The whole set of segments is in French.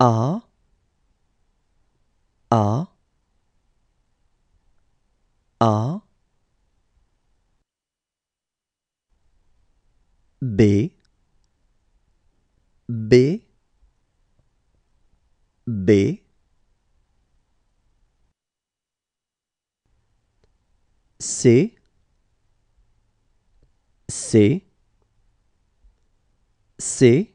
A A A B B B C C C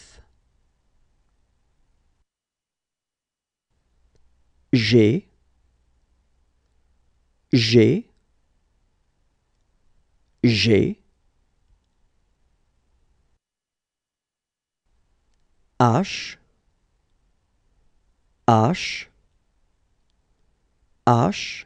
G G G H H H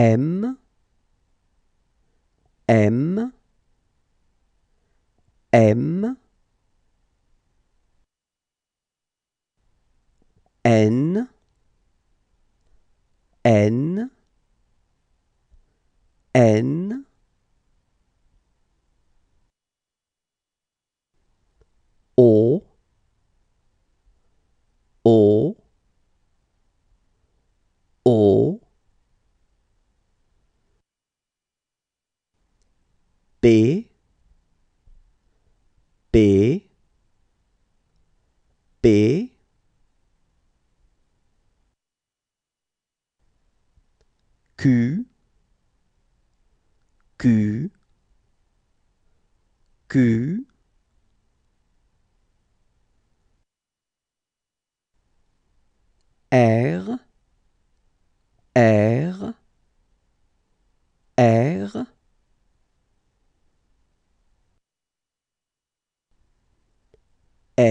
M, M, M, N, N, N, P P P Q Q Q R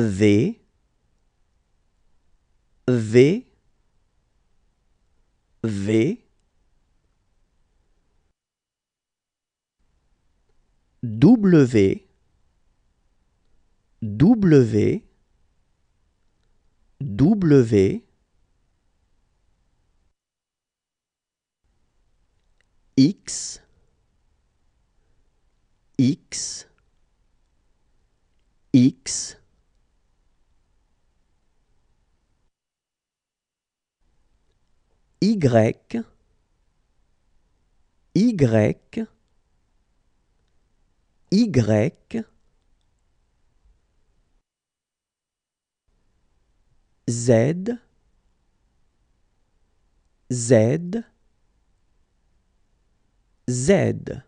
V V V W W W X X X Y, Y, Y, Z, Z, Z.